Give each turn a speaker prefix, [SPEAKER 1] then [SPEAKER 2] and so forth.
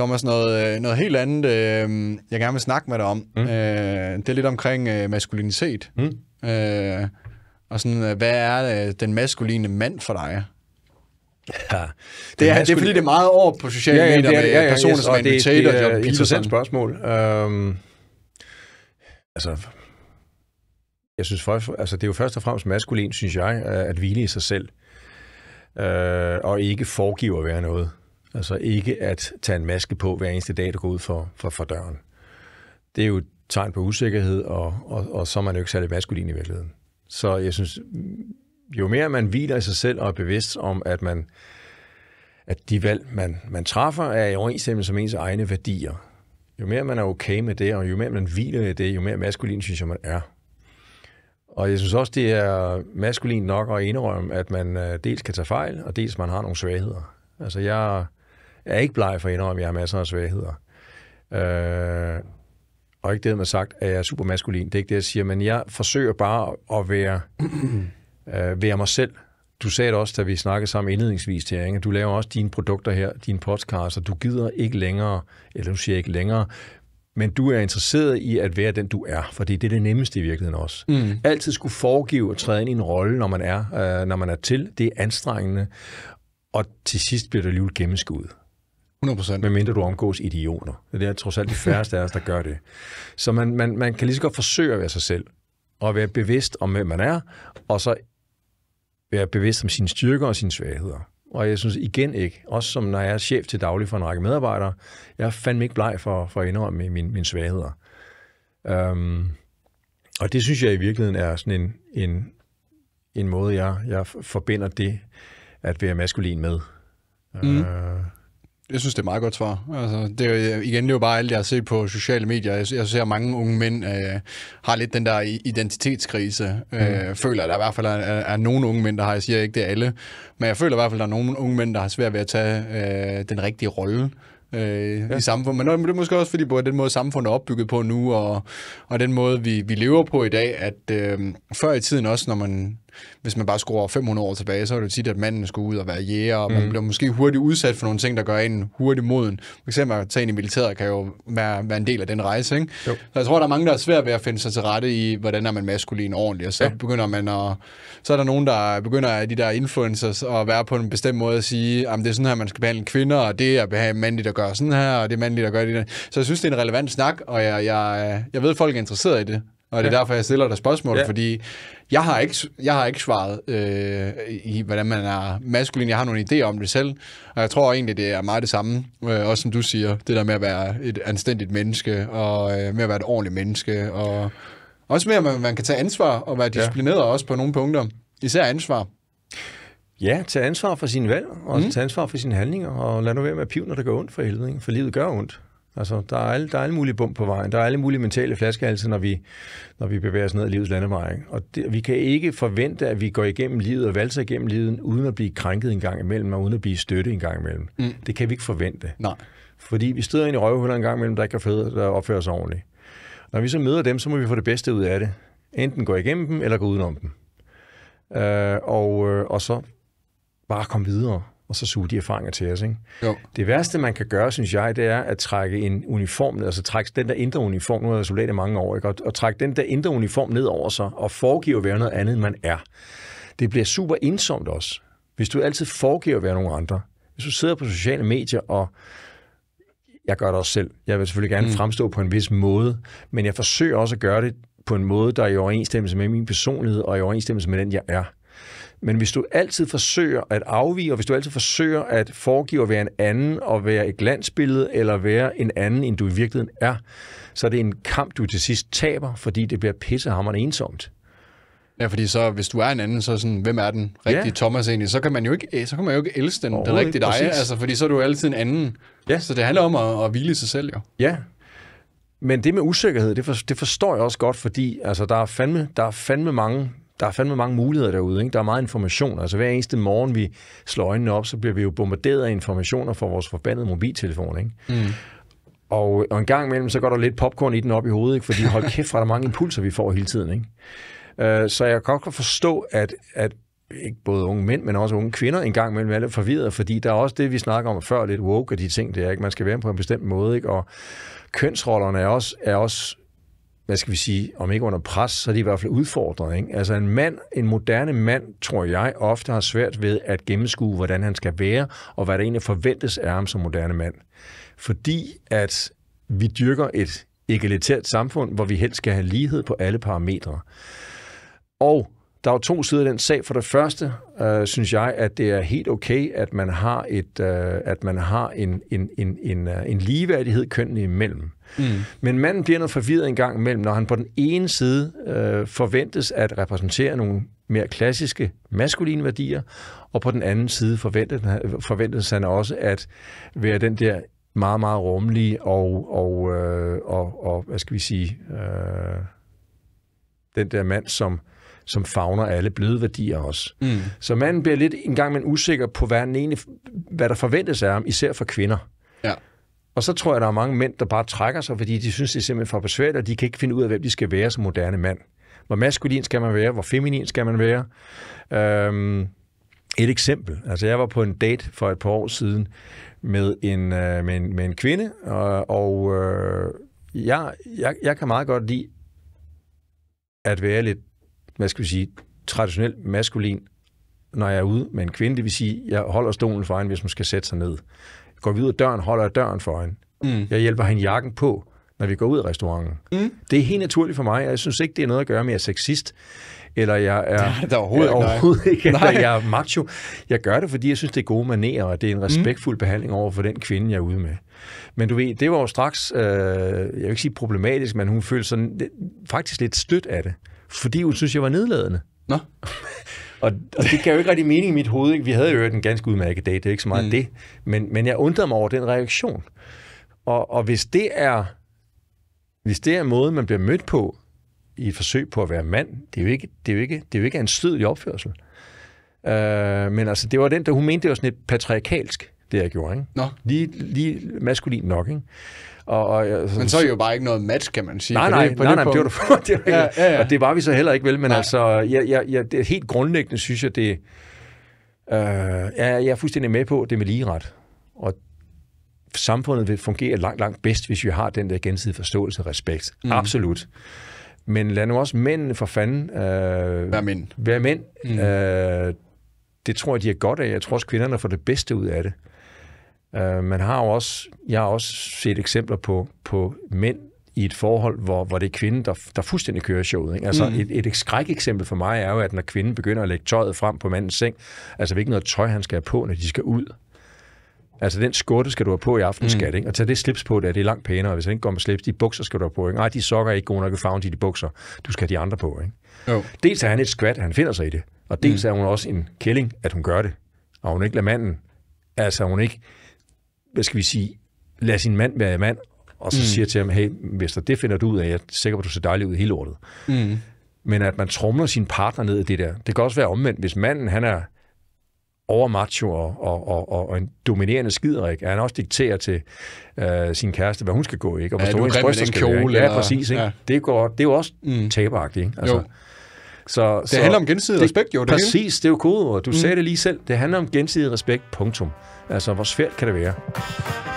[SPEAKER 1] kommer noget, øh, noget helt andet, øh, jeg gerne vil snakke med dig om. Mm. Øh, det er lidt omkring øh, maskulinitet. Mm. Øh, og sådan, øh, hvad er øh, den maskuline
[SPEAKER 2] mand for dig? Ja, det, det, er, maskuline... det er fordi, det er
[SPEAKER 1] meget over på sociale ja, ja, medier ja, ja, med ja, ja, ja, personer yes, som er Tater og Jordan Peterson. interessant spørgsmål.
[SPEAKER 2] Øhm, altså, jeg synes for, altså, det er jo først og fremmest maskulin, synes jeg, at hvile i sig selv. Øh, og ikke foregive at være noget. Altså ikke at tage en maske på hver eneste dag, der går ud for, for, for døren. Det er jo et tegn på usikkerhed, og, og, og så er man jo ikke særlig maskulin i virkeligheden. Så jeg synes, jo mere man hviler i sig selv og er bevidst om, at man at de valg, man, man træffer, er i overensstemmelse med ens egne værdier. Jo mere man er okay med det, og jo mere man hviler i det, jo mere maskulin synes jeg, man er. Og jeg synes også, det er maskulin nok at indrømme, at man øh, dels kan tage fejl, og dels man har nogle svagheder. Altså jeg jeg er ikke bleg for at indrømme, at jeg har masser af svagheder. Øh, og ikke det, man sagt, at jeg er super maskulin. Det er ikke det, jeg siger, men jeg forsøger bare at være, øh, være mig selv. Du sagde det også, da vi snakkede sammen indledningsvis til Inge. Du laver også dine produkter her, dine podcasts, og du gider ikke længere, eller du siger ikke længere, men du er interesseret i at være den, du er, fordi det er det nemmeste i virkeligheden også. Mm. Altid skulle foregive at træde ind i en rolle, når man er, øh, når man er til. Det er anstrengende, og til sidst bliver det alligevel gennemskuddet. 100%. mindre du omgås idioter. Det er trods alt de færreste af os, der gør det. Så man, man, man kan lige så godt forsøge at være sig selv, og være bevidst om, hvem man er, og så være bevidst om sine styrker og sine svagheder. Og jeg synes igen ikke, også som når jeg er chef til daglig for en række medarbejdere, jeg er fandme ikke bleg for, for at indrømme mine, mine svagheder. Um, og det synes jeg i virkeligheden er sådan en, en, en måde, jeg, jeg forbinder det at være maskulin med. Mm. Uh, jeg synes, det er et meget godt svar.
[SPEAKER 1] Altså, det er, jo, øh, igen, det er jo bare alt, jeg har set på sociale medier. Jeg, jeg ser, at mange unge mænd øh, har lidt den der identitetskrise. Øh, mm. Øh, føler, at der i hvert fald er, er, er nogle unge mænd, der har. Jeg siger ikke, det er alle. Men jeg føler i hvert fald, at der er nogle unge mænd, der har svært ved at tage øh, den rigtige rolle øh, ja. i samfundet. Men det er måske også, fordi på den måde, samfundet er opbygget på nu, og, og den måde, vi, vi lever på i dag, at øh, før i tiden også, når man hvis man bare skruer 500 år tilbage, så er det tit, at manden skulle ud og være jæger, og man mm. bliver måske hurtigt udsat for nogle ting, der gør en hurtigt moden. For eksempel at tage ind i militæret kan jo være, være en del af den rejse. Ikke? Så jeg tror, der er mange, der er svært ved at finde sig til rette i, hvordan er man maskulin ordentligt, og så ja. begynder man at... Så er der nogen, der begynder de der influencers at være på en bestemt måde at sige, at det er sådan her, man skal behandle kvinder, og det er mandligt at gøre sådan her, og det er mandligt at gøre det der. Så jeg synes, det er en relevant snak, og jeg, jeg, jeg ved, at folk er interesseret i det. Og det er ja. derfor, jeg stiller dig spørgsmål, ja. fordi jeg har ikke, jeg har ikke svaret øh, i, hvordan man er maskulin. Jeg har nogle idéer om det selv, og jeg tror egentlig, det er meget det samme. Øh, også som du siger, det der med at være et anstændigt menneske, og øh, med at være et ordentligt menneske, og
[SPEAKER 2] også med, at man, man kan tage ansvar og være disciplineret ja. også på nogle punkter. Især ansvar. Ja, tage ansvar for sine valg, og mm. tage ansvar for sine handlinger, og lad nu være med at pive, når det gør ondt for helvede, for livet gør ondt. Altså, der er, alle, der er alle mulige bump på vejen. Der er alle mulige mentale flaskehalse, når vi, når vi bevæger os ned ad livets landevej. Og det, vi kan ikke forvente, at vi går igennem livet og valser igennem livet, uden at blive krænket en gang imellem, og uden at blive støttet en gang imellem. Mm. Det kan vi ikke forvente. Nej. Fordi vi støder ind i røvhuller en gang imellem, der ikke kan fede, der opfører sig ordentligt. Når vi så møder dem, så må vi få det bedste ud af det. Enten gå igennem dem, eller gå udenom dem. Øh, og, øh, og så bare komme videre og så suge de erfaringer til os. Ikke? Jo. Det værste, man kan gøre, synes jeg, det er at trække en uniform ned, altså trække den der indre uniform, nu har jeg soldat i mange år, ikke? Og, og trække den der indre uniform ned over sig, og foregive at være noget andet, end man er. Det bliver super ensomt også, hvis du altid foregiver at være nogen andre. Hvis du sidder på sociale medier og jeg gør det også selv. Jeg vil selvfølgelig gerne mm. fremstå på en vis måde, men jeg forsøger også at gøre det på en måde, der er i overensstemmelse med min personlighed og i overensstemmelse med den, jeg er. Men hvis du altid forsøger at afvige, og hvis du altid forsøger at foregive at være en anden, og være et glansbillede, eller være en anden, end du i virkeligheden er, så er det en kamp, du til sidst taber, fordi det bliver pissehammerende ensomt. Ja, fordi så, hvis du er en anden, så sådan, hvem er den rigtige ja. Thomas
[SPEAKER 1] egentlig? Så kan man jo ikke, eh, så kan man jo ikke elske den, den rigtige dig, altså, fordi så er du altid en anden. Ja. Så det handler om at, at hvile sig selv, jo.
[SPEAKER 2] Ja, men det med usikkerhed, det, for, det forstår jeg også godt, fordi altså, der, er fandme, der er fandme mange der er fandme mange muligheder derude. Ikke? Der er meget information. Altså hver eneste morgen, vi slår øjnene op, så bliver vi jo bombarderet af informationer fra vores forbandede mobiltelefon. Ikke? Mm. Og, og en gang imellem, så går der lidt popcorn i den op i hovedet, ikke? fordi hold kæft, fra der mange impulser, vi får hele tiden. Ikke? Uh, så jeg kan godt forstå, at, at ikke både unge mænd, men også unge kvinder en gang imellem er lidt forvirret, fordi der er også det, vi snakker om før, lidt woke og de ting der, ikke? man skal være på en bestemt måde, ikke? og kønsrollerne er også, er også hvad skal vi sige, om ikke under pres, så er de i hvert fald udfordret. Ikke? Altså en mand, en moderne mand, tror jeg, ofte har svært ved at gennemskue, hvordan han skal være, og hvad der egentlig forventes af ham som moderne mand. Fordi at vi dyrker et egalitært samfund, hvor vi helst skal have lighed på alle parametre. Og der er jo to sider af den sag. For det første øh, synes jeg, at det er helt okay, at man har, et, øh, at man har en, en, en, en, øh, en ligeværdighed kønnene imellem. Mm. Men manden bliver noget forvirret en gang imellem, når han på den ene side øh, forventes at repræsentere nogle mere klassiske maskuline værdier, og på den anden side forventes, forventes han også at være den der meget, meget rummelige og, og, øh, og, og hvad skal vi sige, øh, den der mand, som øh, som fagner alle bløde værdier også. Mm. Så manden bliver lidt en gang men usikker på, hvad, han egentlig, hvad der forventes af ham, især for kvinder. Ja. Og så tror jeg, der er mange mænd, der bare trækker sig, fordi de synes, det er simpelthen for besvært, og de kan ikke finde ud af, hvem de skal være som moderne mand. Hvor maskulin skal man være? Hvor feminin skal man være? Øhm, et eksempel. Altså, jeg var på en date for et par år siden med en, øh, med en, med en kvinde, og, øh, og øh, jeg, jeg, jeg kan meget godt lide at være lidt hvad skal vi sige, traditionelt maskulin, når jeg er ude med en kvinde. Det vil sige, jeg holder stolen for hende, hvis hun skal sætte sig ned. Jeg går vi ud af døren, holder jeg døren for hende. Mm. Jeg hjælper hende jakken på, når vi går ud af restauranten. Mm. Det er helt naturligt for mig, og jeg synes ikke, det er noget at gøre med, at jeg er sexist, eller jeg er, det er overhovedet, jeg er overhovedet ikke, eller jeg er macho. Jeg gør det, fordi jeg synes, det er gode manerer, og det er en mm. respektfuld mm. behandling over for den kvinde, jeg er ude med. Men du ved, det var jo straks, øh, jeg vil ikke sige problematisk, men hun følte sådan, faktisk lidt stødt af det fordi hun synes, jeg var nedladende. Nå. og, og det gav jo ikke rigtig mening i mit hoved. Ikke? Vi havde jo en ganske udmærket date, det er ikke så meget mm. det. Men, men jeg undrede mig over den reaktion. Og, og hvis det er hvis det er måden, man bliver mødt på i et forsøg på at være mand, det er jo ikke, det er jo ikke, det er jo ikke en stødelig opførsel. Øh, men altså, det var den, der hun mente, det var sådan et patriarkalsk det jeg gjorde. Ikke? Nå. Lige, lige maskulin nok. Ikke? Og, og, altså, men så er det jo bare ikke noget match, kan man sige. Nej, nej, det, på nej, det nej, det var du det var ja, ja, ja. Og det var vi så heller ikke, vel? Men nej. altså, jeg, jeg, jeg, det, helt grundlæggende synes jeg, det... Øh, jeg, jeg er fuldstændig med på, det med lige ret. Og samfundet vil fungere langt, langt bedst, hvis vi har den der gensidige forståelse og respekt. Mm. Absolut. Men lad nu også mændene for fanden... Øh, være mænd. Være mænd. Mm. Øh, det tror jeg, de er godt af. Jeg tror også, kvinderne får det bedste ud af det. Øh, man har jo også, jeg har også set eksempler på, på mænd i et forhold, hvor, hvor det er kvinden, der, der fuldstændig kører showet. Ikke? Altså, mm. et, et skræk eksempel for mig er jo, at når kvinden begynder at lægge tøjet frem på mandens seng, altså hvilket noget tøj, han skal have på, når de skal ud. Altså, den skjorte skal du have på i aften, mm. skat, ikke? Og tage det slips på, det er, det er langt pænere. Hvis han ikke går med slips, de bukser skal du have på, ikke? Nej, de sokker er ikke gode nok i farven til de bukser. Du skal have de andre på, ikke? Jo. Dels er han et skvat, han finder sig i det. Og dels mm. er hun også en kælling, at hun gør det. Og hun ikke lader manden. Altså, hun ikke hvad skal vi sige, lad sin mand være mand, og så mm. siger til ham, hey, Vester, det finder du ud af, jeg er sikker på, at du ser dejlig ud hele året. Mm. Men at man tromler sin partner ned i det der. Det kan også være omvendt, hvis manden, han er over macho og, og, og, og en dominerende skiderik, at han også dikterer til øh, sin kæreste, hvad hun skal gå, ikke? Og hvor ja, du hendes en kjole, Ja, præcis, ikke? Ja. Det, går, det er jo også mm. taberagtigt, ikke? Altså, jo. Så, det så handler om gensidig det, respekt, jo. Det præcis, hele. det er jo kodeordet. Du mm. sagde det lige selv. Det handler om gensidig respekt, punktum. Altså, hvor svært kan det være?